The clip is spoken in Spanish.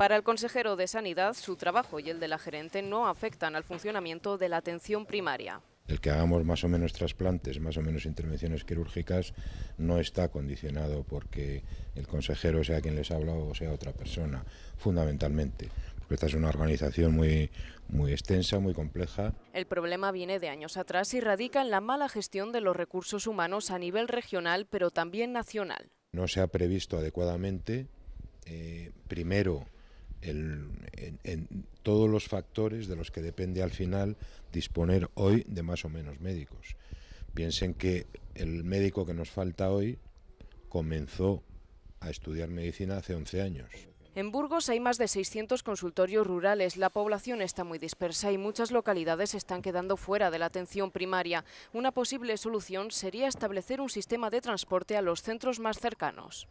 Para el consejero de Sanidad, su trabajo y el de la gerente no afectan al funcionamiento de la atención primaria. El que hagamos más o menos trasplantes, más o menos intervenciones quirúrgicas, no está condicionado porque el consejero sea quien les habla o sea otra persona, fundamentalmente. Porque esta es una organización muy, muy extensa, muy compleja. El problema viene de años atrás y radica en la mala gestión de los recursos humanos a nivel regional, pero también nacional. No se ha previsto adecuadamente, eh, primero, en, en, todos los factores de los que depende al final disponer hoy de más o menos médicos. Piensen que el médico que nos falta hoy comenzó a estudiar medicina hace 11 años. En Burgos hay más de 600 consultorios rurales, la población está muy dispersa y muchas localidades están quedando fuera de la atención primaria. Una posible solución sería establecer un sistema de transporte a los centros más cercanos.